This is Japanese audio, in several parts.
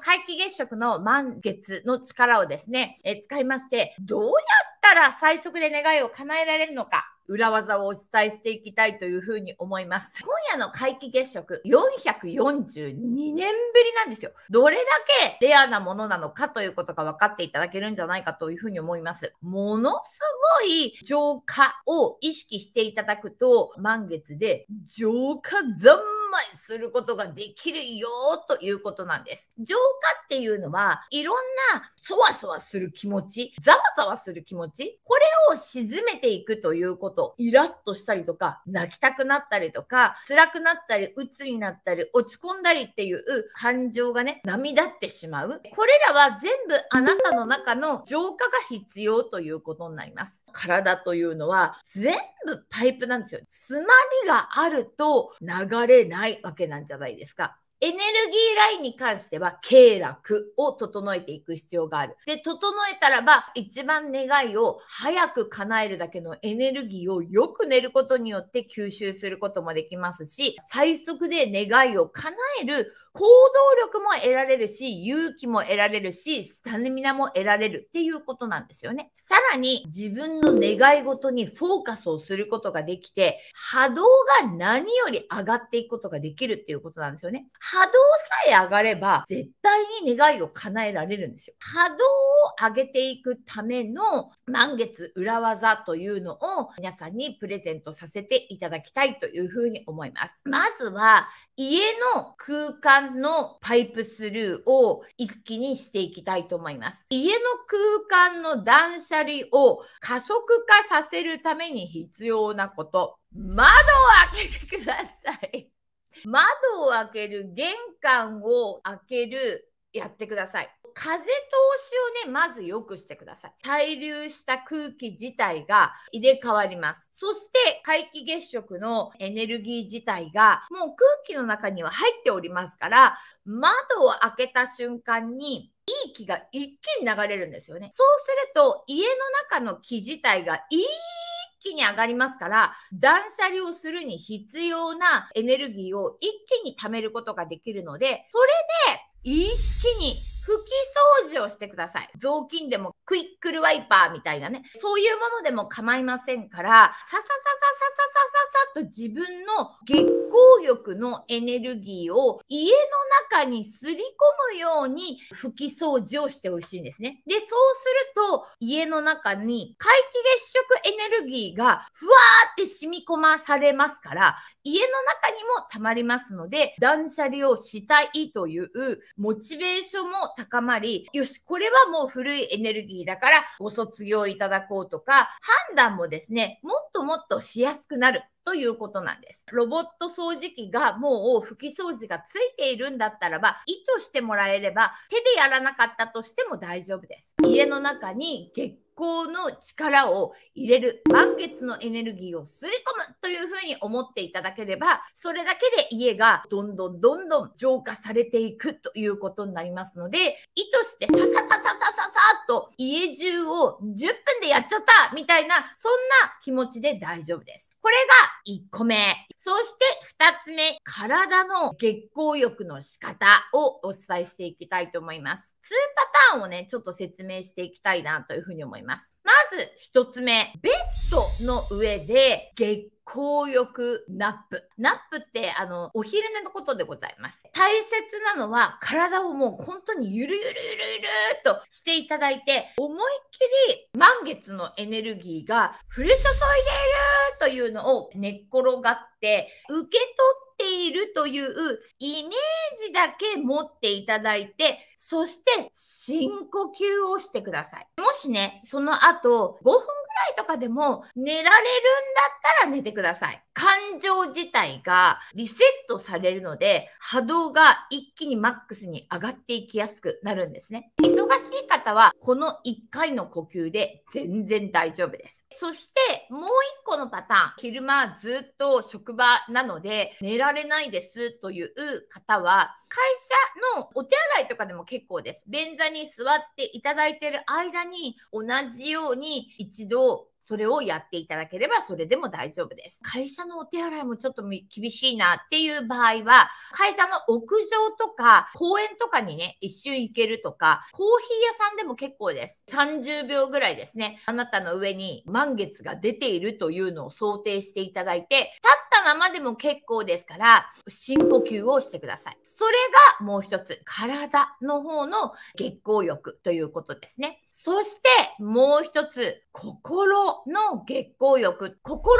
皆既月食の満月の力をですね、え使いまして、どうやったら最速で願いを叶えられるのか、裏技をお伝えしていきたいというふうに思います。今夜の皆既月食、442年ぶりなんですよ。どれだけレアなものなのかということが分かっていただけるんじゃないかというふうに思います。ものすごい浄化を意識していただくと、満月で浄化残売することができるよということなんです。浄化っていうのは、いろんなそわそわする気持ち、ざわざわする気持ち、これを沈めていくということ、イラッとしたりとか、泣きたくなったりとか、辛くなったり、鬱になったり、落ち込んだりっていう感情がね、波立ってしまう。これらは全部あなたの中の浄化が必要ということになります。体というのは、全部パイプなんですよ。詰まりがあると流れないわけなんじゃないですか。エネルギーラインに関しては、経絡を整えていく必要がある。で、整えたらば、一番願いを早く叶えるだけのエネルギーをよく寝ることによって吸収することもできますし、最速で願いを叶える行動力も得られるし、勇気も得られるし、スタミナも得られるっていうことなんですよね。さらに自分の願い事にフォーカスをすることができて、波動が何より上がっていくことができるっていうことなんですよね。波動さえ上がれば、絶対に願いを叶えられるんですよ。波動を上げていくための満月裏技というのを皆さんにプレゼントさせていただきたいというふうに思います。まずは、家の空間間のパイプスルーを一気にしていきたいと思います。家の空間の断捨離を加速化させるために必要なこと。窓を開けてください。窓を開ける、玄関を開ける、やってください。風通しをね、まず良くしてください。滞留した空気自体が入れ替わります。そして、皆既月食のエネルギー自体が、もう空気の中には入っておりますから、窓を開けた瞬間に、いい気が一気に流れるんですよね。そうすると、家の中の気自体がいい気に上がりますから、断捨離をするに必要なエネルギーを一気に貯めることができるので、それで一気に拭き掃除をしてください。雑巾でもクイックルワイパーみたいなね、そういうものでも構いませんから、ささささささささと自分の月光浴のエネルギーを家の中にすり込むように拭き掃除をしてほしいんですね。で、そうすると、家の中に皆既月食ルギーがふわーって染み込まされますから、家の中にも溜まりますので、断捨離をしたいというモチベーションも高まり、よし、これはもう古いエネルギーだからご卒業いただこうとか、判断もですね、もっともっとしやすくなるということなんです。ロボット掃除機がもう拭き掃除がついているんだったらば、意図してもらえれば、手でやらなかったとしても大丈夫です。家の中に月行の力を入れる、満月のエネルギーをすり込むというふうに思っていただければ、それだけで家がどんどんどんどん浄化されていくということになりますので、意図してささささささっと家中を10分でやっちゃったみたいな、そんな気持ちで大丈夫です。これが1個目。そして2つ目、体の月光浴の仕方をお伝えしていきたいと思います。2パターンをね、ちょっと説明していきたいなというふうに思います。まず1つ目、ベッドの上で月高欲ナップ。ナップって、あの、お昼寝のことでございます。大切なのは、体をもう本当にゆるゆるゆるゆるっとしていただいて、思いっきり満月のエネルギーが降り注いでいるというのを寝っ転がって、受け取って、ているというイメージだけ持っていただいて、そして深呼吸をしてください。もしね、その後5分ぐらいとかでも寝られるんだったら寝てください。感情自体がリセットされるので、波動が一気にマックスに上がっていきやすくなるんですね。忙しい方は、この1回の呼吸で全然大丈夫です。そして、もう1個のパターン。昼間ずっと職場なので、寝られれないですという方は、会社のお手洗いとかでも結構です。便座に座っていただいている間に、同じように一度それをやっていただければそれでも大丈夫です。会社のお手洗いもちょっと厳しいなっていう場合は、会社の屋上とか公園とかにね、一瞬行けるとか、コーヒー屋さんでも結構です。30秒ぐらいですね。あなたの上に満月が出ているというのを想定していただいて、立ったままでも結構ですから、深呼吸をしてください。それがもう一つ、体の方の月光浴ということですね。そしてもう一つ、心の月光浴。心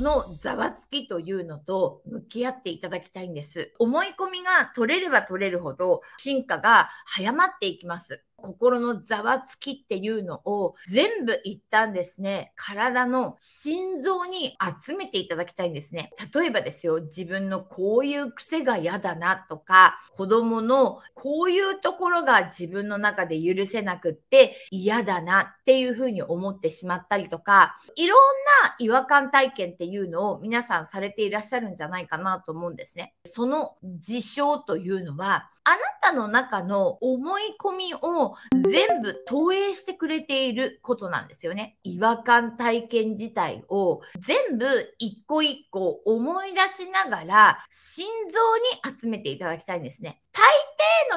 の中のざわつきというのと向き合っていただきたいんです。思い込みが取れれば取れるほど進化が早まっていきます。心のざわつきっていうのを全部一旦ですね、体の心臓に集めていただきたいんですね。例えばですよ、自分のこういう癖が嫌だなとか、子供のこういうところが自分の中で許せなくって嫌だなっていうふうに思ってしまったりとか、いろんな違和感体験っていうのを皆さんされていらっしゃるんじゃないかなと思うんですね。その事象というのは、あなたの中の思い込みを全部投影してくれていることなんですよね。違和感体験自体を全部一個一個思い出しながら心臓に集めていただきたいんですね。大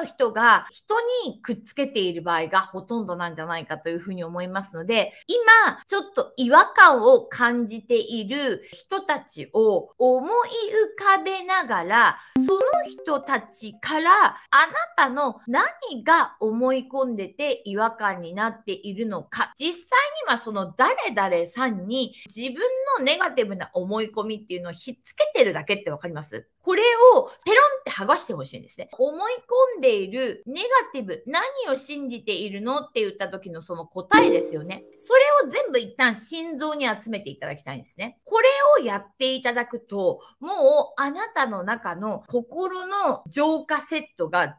抵の人が人にくっつけている場合がほとんどなんじゃないかというふうに思いますので、今、ちょっと違和感を感じている人たちを思い浮かべながら、その人たちからあなたの何が思い込んでて違和感になっているのか、実際にはその誰々さんに自分のネガティブな思い込みっていうのをひっつけてるだけってわかりますこれをペロって剥がしてほしいんですね。思い込んでいるネガティブ、何を信じているのって言った時のその答えですよね。それを全部一旦心臓に集めていただきたいんですね。これをやっていただくと、もうあなたの中の心の浄化セットが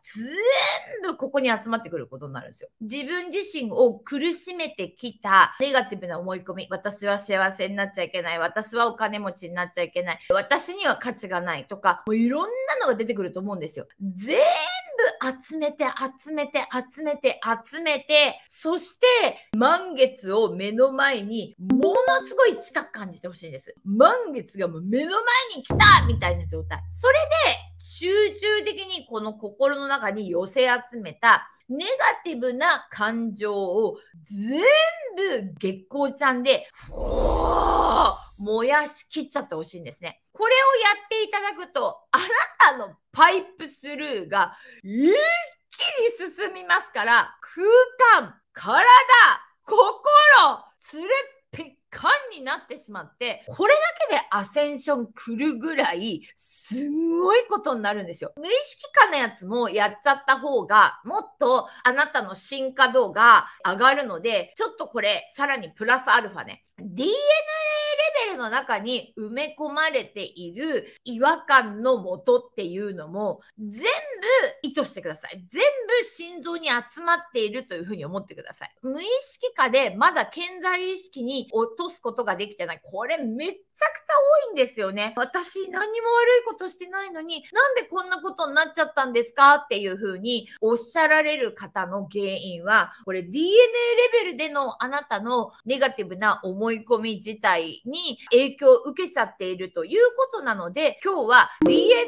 全部ここに集まってくることになるんですよ。自分自身を苦しめてきたネガティブな思い込み、私は幸せになっちゃいけない、私はお金持ちになっちゃいけない、私には価値がないとか、もういろんなのが出てくるると思うんですよ。全部集めて、集めて、集めて、集めて、そして満月を目の前にものすごい近く感じてほしいんです。満月がもう目の前に来たみたいな状態。それで集中的にこの心の中に寄せ集めたネガティブな感情を全部月光ちゃんで、ふぉー燃やしきっちゃってほしいんですね。これをやっていただくと、あなたのパイプスルーが一気に進みますから、空間、体、心、つるっぴっ缶になってしまって、これだけでアセンション来るぐらい、すんごいことになるんですよ。無意識化のやつもやっちゃった方が、もっとあなたの進化度が上がるので、ちょっとこれ、さらにプラスアルファね。DNA レベルの中に埋め込まれている違和感のもとっていうのも、全部意図してください。全部心臓に集まっているというふうに思ってください。無意識化でまだ健在意識に落とすことができてない。これめっちゃくちゃ多いんですよね。私何も悪いことしてないのに、なんでこんなことになっちゃったんですかっていうふうにおっしゃられる方の原因は、これ DNA レベルでのあなたのネガティブな思い込み自体に影響を受けちゃっているということなので、今日は DNA レ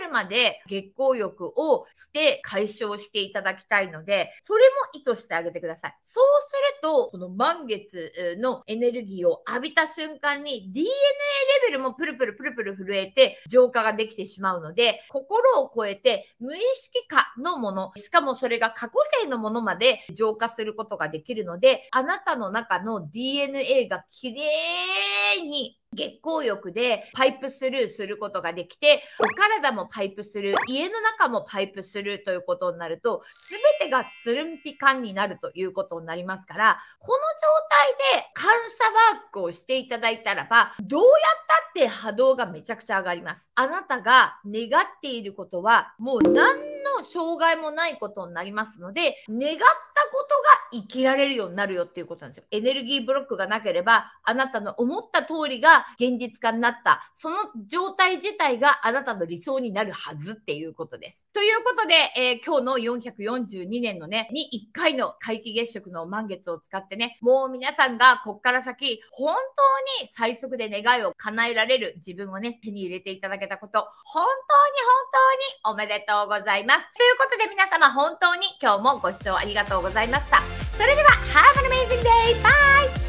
ベルまで月光浴をして解消していただきたいので、それも意図してあげてください。そうすると、この満月のエネルギーギーを浴びた瞬間に DNA レベルもプルプルプルプル震えて浄化ができてしまうので、心を超えて無意識化のもの、しかもそれが過去性のものまで浄化することができるので、あなたの中の DNA が綺麗に月光浴でパイプスルーすることができて、お体もパイプスルー、家の中もパイプスルーということになると、すべてがつるんぴかんになるということになりますから、この状態で感謝ワークをしていただいたらば、どうやったって波動がめちゃくちゃ上がります。あなたが願っていることは、もう何の障害もないことになりますので、願ったことが生きられるようになるよっていうことなんですよ。エネルギーブロックがなければ、あなたの思った通りが現実化になった、その状態自体があなたの理想になるはずっていうことです。ということで、えー、今日の442年のね、に1回の皆既月食の満月を使ってね、もう皆さんがこっから先、本当に最速で願いを叶えられる自分をね、手に入れていただけたこと、本当に本当におめでとうございます。ます。ということで皆様本当に今日もご視聴ありがとうございました。それでは、ハーバルメイズリーデイバイ